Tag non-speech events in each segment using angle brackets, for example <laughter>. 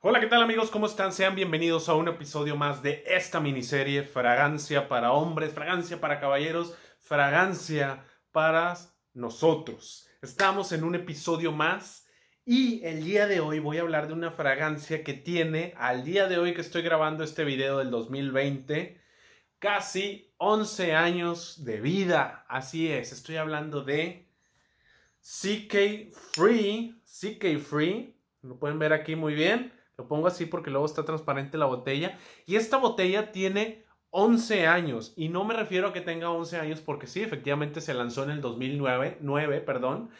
Hola, ¿qué tal amigos? ¿Cómo están? Sean bienvenidos a un episodio más de esta miniserie Fragancia para hombres, fragancia para caballeros, fragancia para nosotros. Estamos en un episodio más y el día de hoy voy a hablar de una fragancia que tiene al día de hoy que estoy grabando este video del 2020 casi 11 años de vida. Así es, estoy hablando de CK Free, CK Free, lo pueden ver aquí muy bien. Lo pongo así porque luego está transparente la botella. Y esta botella tiene 11 años. Y no me refiero a que tenga 11 años porque sí, efectivamente se lanzó en el 2009, 9, perdón.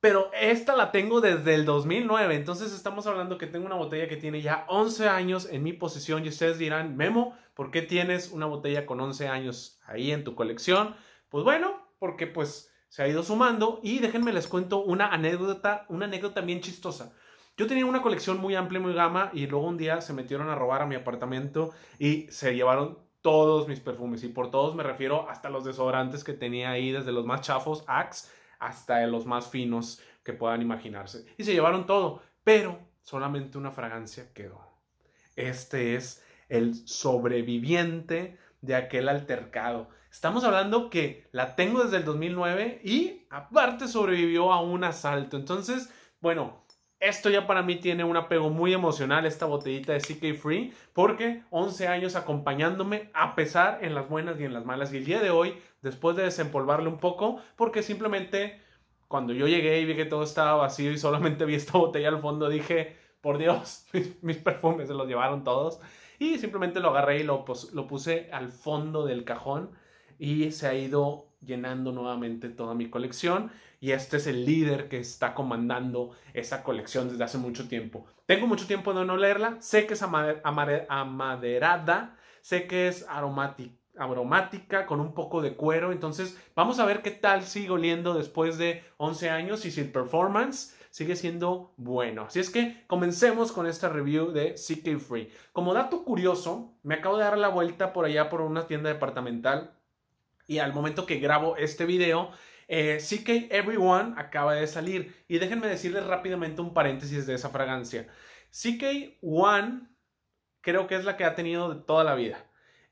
Pero esta la tengo desde el 2009. Entonces estamos hablando que tengo una botella que tiene ya 11 años en mi posición. Y ustedes dirán, Memo, ¿por qué tienes una botella con 11 años ahí en tu colección? Pues bueno, porque pues se ha ido sumando. Y déjenme les cuento una anécdota, una anécdota bien chistosa. Yo tenía una colección muy amplia, muy gama, y luego un día se metieron a robar a mi apartamento y se llevaron todos mis perfumes. Y por todos me refiero hasta los desodorantes que tenía ahí, desde los más chafos, Axe, hasta los más finos que puedan imaginarse. Y se llevaron todo, pero solamente una fragancia quedó. Este es el sobreviviente de aquel altercado. Estamos hablando que la tengo desde el 2009 y aparte sobrevivió a un asalto. Entonces, bueno, esto ya para mí tiene un apego muy emocional, esta botellita de CK Free, porque 11 años acompañándome a pesar en las buenas y en las malas. Y el día de hoy, después de desempolvarle un poco, porque simplemente cuando yo llegué y vi que todo estaba vacío y solamente vi esta botella al fondo, dije, por Dios, <laughs> mis, perfumes se los llevaron todos. Y simplemente lo agarré y lo, pues, lo puse al fondo del cajón y se ha ido llenando nuevamente toda mi colección y este es el líder que está comandando esa colección desde hace mucho tiempo. Tengo mucho tiempo de no leerla, sé que es amaderada, sé que es aromática, aromática con un poco de cuero, entonces vamos a ver qué tal sigue oliendo después de 11 años y si el performance sigue siendo bueno. Así es que comencemos con esta review de CK Free. Como dato curioso, me acabo de dar la vuelta por allá por una tienda departamental y al momento que grabo este video, CK eh, Everyone acaba de salir. Y déjenme decirles rápidamente un paréntesis de esa fragancia. CK One creo que es la que ha tenido de toda la vida.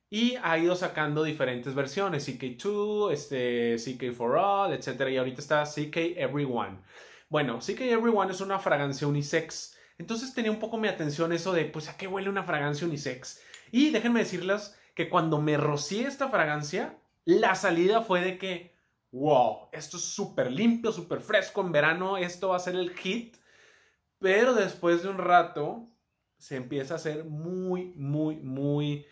Y ha ido sacando diferentes versiones, CK2, este, CK for All, etc. Y ahorita está CK Everyone. Bueno, CK Everyone es una fragancia unisex. Entonces tenía un poco mi atención eso de, pues, ¿a qué huele una fragancia unisex? Y déjenme decirles que cuando me rocié esta fragancia, la salida fue de que, wow, esto es súper limpio, súper fresco en verano, esto va a ser el hit. Pero después de un rato se empieza a ser muy, muy, muy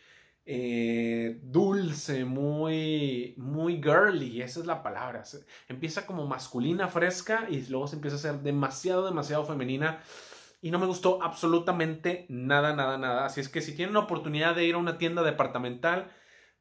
eh, dulce, muy, muy girly, esa es la palabra. empieza como masculina, fresca y luego se empieza a ser demasiado, demasiado femenina. Y no me gustó absolutamente nada, nada, nada. Así es que si tienen la oportunidad de ir a una tienda departamental,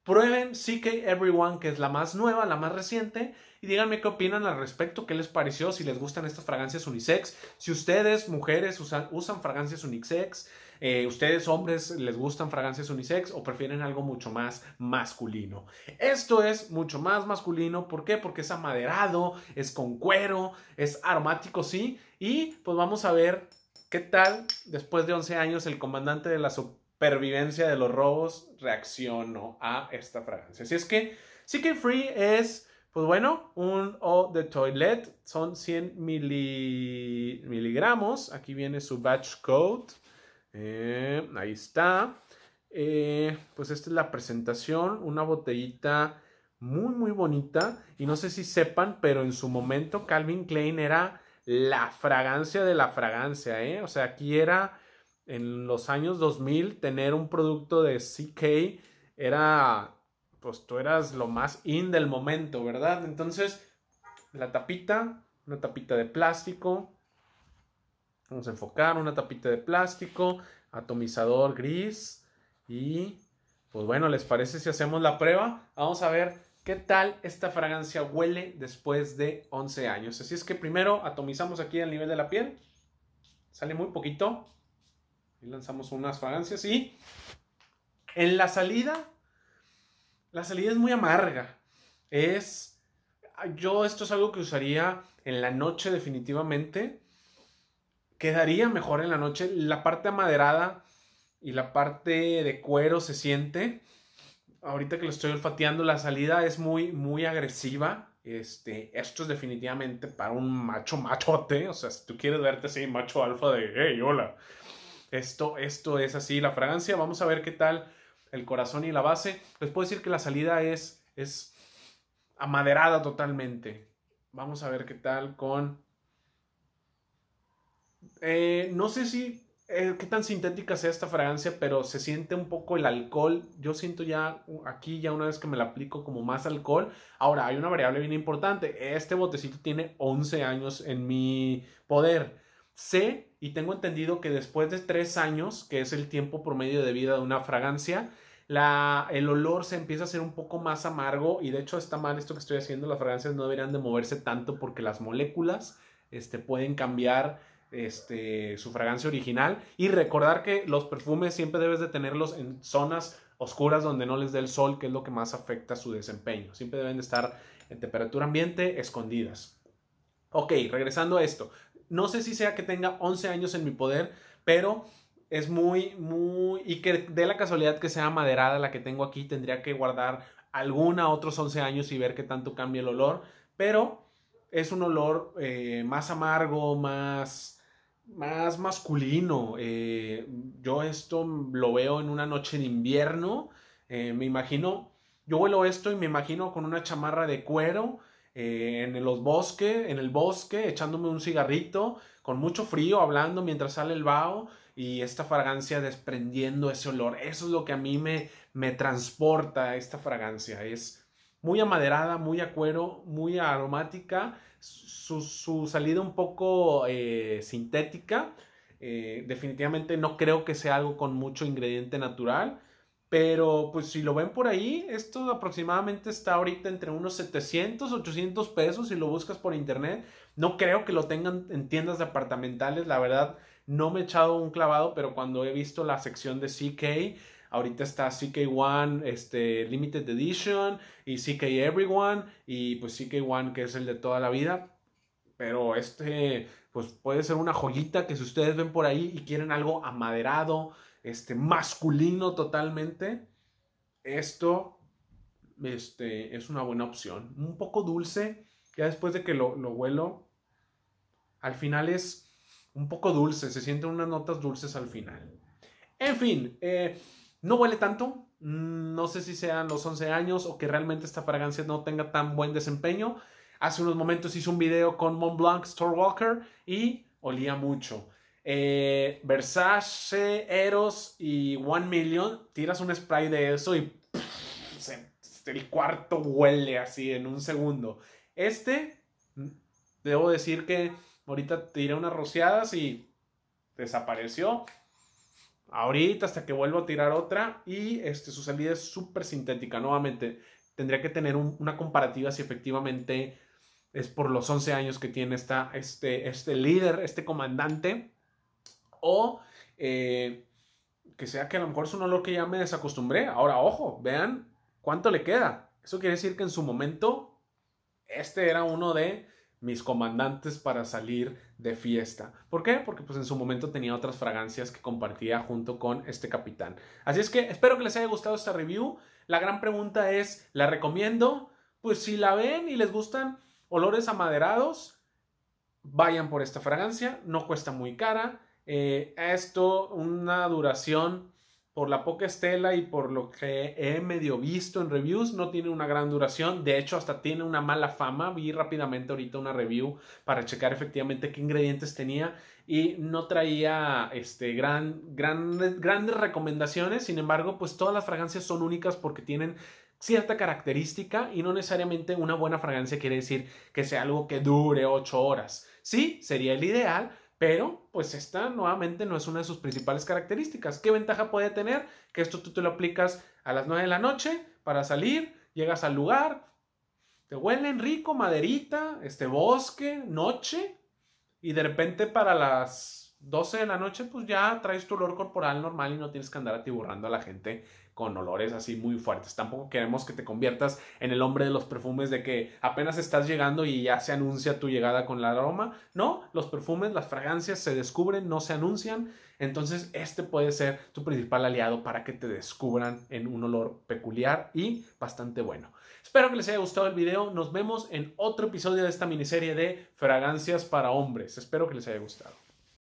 Prueben CK Everyone, que es la más nueva, la más reciente, y díganme qué opinan al respecto, qué les pareció, si les gustan estas fragancias unisex, si ustedes, mujeres, usan, usan fragancias unisex, eh, ustedes, hombres, les gustan fragancias unisex o prefieren algo mucho más masculino. Esto es mucho más masculino, ¿por qué? Porque es amaderado, es con cuero, es aromático, sí, y pues vamos a ver qué tal después de 11 años el comandante de la pervivencia de los robos, reaccionó a esta fragancia. Así es que CK Free es, pues bueno, un O de toilet, son 100 miligramos. Aquí viene su batch code. Eh, ahí está. Eh, pues esta es la presentación, una botellita muy, muy bonita. Y no sé si sepan, pero en su momento Calvin Klein era la fragancia de la fragancia, ¿eh? O sea, aquí era en los años 2000 tener un producto de CK era, pues tú eras lo más in del momento, ¿verdad? Entonces, la tapita, una tapita de plástico, vamos a enfocar una tapita de plástico, atomizador gris y, pues bueno, ¿les parece si hacemos la prueba? Vamos a ver ¿Qué tal esta fragancia huele después de 11 años? Así es que primero atomizamos aquí el nivel de la piel. Sale muy poquito. Y lanzamos unas fragancias y en la salida, la salida es muy amarga. Es, yo esto es algo que usaría en la noche definitivamente. Quedaría mejor en la noche. La parte amaderada y la parte de cuero se siente. Ahorita que lo estoy olfateando, la salida es muy, muy agresiva. Este, esto es definitivamente para un macho machote. O sea, si tú quieres verte así, macho alfa de, hey, hola esto, esto es así, la fragancia, vamos a ver qué tal el corazón y la base. Les puedo decir que la salida es, es amaderada totalmente. Vamos a ver qué tal con... Eh, no sé si eh, qué tan sintética sea esta fragancia, pero se siente un poco el alcohol. Yo siento ya aquí, ya una vez que me la aplico, como más alcohol. Ahora, hay una variable bien importante. Este botecito tiene 11 años en mi poder. c y tengo entendido que después de tres años, que es el tiempo promedio de vida de una fragancia, la, el olor se empieza a hacer un poco más amargo y de hecho está mal esto que estoy haciendo, las fragancias no deberían de moverse tanto porque las moléculas este, pueden cambiar este, su fragancia original y recordar que los perfumes siempre debes de tenerlos en zonas oscuras donde no les dé el sol, que es lo que más afecta su desempeño. Siempre deben de estar en temperatura ambiente, escondidas. Ok, regresando a esto, no sé si sea que tenga 11 años en mi poder, pero es muy, muy... Y que de la casualidad que sea maderada la que tengo aquí, tendría que guardar alguna otros 11 años y ver qué tanto cambia el olor, pero es un olor eh, más amargo, más, más masculino. Eh, yo esto lo veo en una noche de invierno, eh, me imagino, yo huelo esto y me imagino con una chamarra de cuero, eh, en los bosques, en el bosque, echándome un cigarrito, con mucho frío, hablando mientras sale el vaho y esta fragancia desprendiendo ese olor. Eso es lo que a mí me, transporta esta fragancia. Es muy amaderada, muy a cuero, muy aromática, su, salida un poco eh, sintética. Eh, definitivamente no creo que sea algo con mucho ingrediente natural. Pero pues si lo ven por ahí, esto aproximadamente está ahorita entre unos 700, 800 pesos si lo buscas por internet. No creo que lo tengan en tiendas departamentales, la verdad no me he echado un clavado, pero cuando he visto la sección de CK, ahorita está ck one este, Limited Edition y CK Everyone y pues ck one que es el de toda la vida. Pero este pues puede ser una joyita que si ustedes ven por ahí y quieren algo amaderado, este, masculino totalmente, esto este, es una buena opción. Un poco dulce, ya después de que lo, lo huelo, al final es un poco dulce, se sienten unas notas dulces al final. En fin, eh, no huele tanto, mm, no sé si sean los 11 años o que realmente esta fragancia no tenga tan buen desempeño. Hace unos momentos hice un video con Montblanc Store Walker y olía mucho. Eh, Versace, Eros y One Million, tiras un spray de eso y el cuarto huele así en un segundo. Este, mm, debo decir que ahorita tiré unas rociadas y desapareció. Ahorita hasta que vuelvo a tirar otra y este, su salida es súper sintética. Nuevamente, tendría que tener una comparativa si efectivamente es por los 11 años que tiene esta, este, este líder, este comandante. O eh, que sea que a lo mejor es un olor que ya me desacostumbré. Ahora, ojo, vean cuánto le queda. Eso quiere decir que en su momento este era uno de mis comandantes para salir de fiesta. ¿Por qué? Porque pues en su momento tenía otras fragancias que compartía junto con este capitán. Así es que espero que les haya gustado esta review. La gran pregunta es, ¿la recomiendo? Pues si la ven y les gustan olores amaderados, vayan por esta fragancia, no cuesta muy cara eh, esto una duración por la poca estela y por lo que he medio visto en reviews, no tiene una gran duración. De hecho, hasta tiene una mala fama. Vi rápidamente ahorita una review para checar efectivamente qué ingredientes tenía y no traía este, grandes recomendaciones. Sin embargo, pues todas las fragancias son únicas porque tienen cierta característica y no necesariamente una buena fragancia quiere decir que sea algo que dure 8 horas. Sí, sería el ideal, pero, pues esta nuevamente no es una de sus principales características. ¿Qué ventaja puede tener? Que esto tú te lo aplicas a las 9 de la noche para salir, llegas al lugar, te huelen rico, maderita, este bosque, noche, y de repente para las 12 de la noche, pues ya traes tu olor corporal normal y no tienes que andar atiburrando a la gente con olores así muy fuertes. Tampoco queremos que te conviertas en el hombre de los perfumes de que apenas estás llegando y ya se anuncia tu llegada con el aroma. No, los perfumes, las fragancias se descubren, no se anuncian. Entonces este puede ser tu principal aliado para que te descubran en un olor peculiar y bastante bueno. Espero que les haya gustado el video. Nos vemos en otro episodio de esta miniserie de fragancias para hombres. Espero que les haya gustado.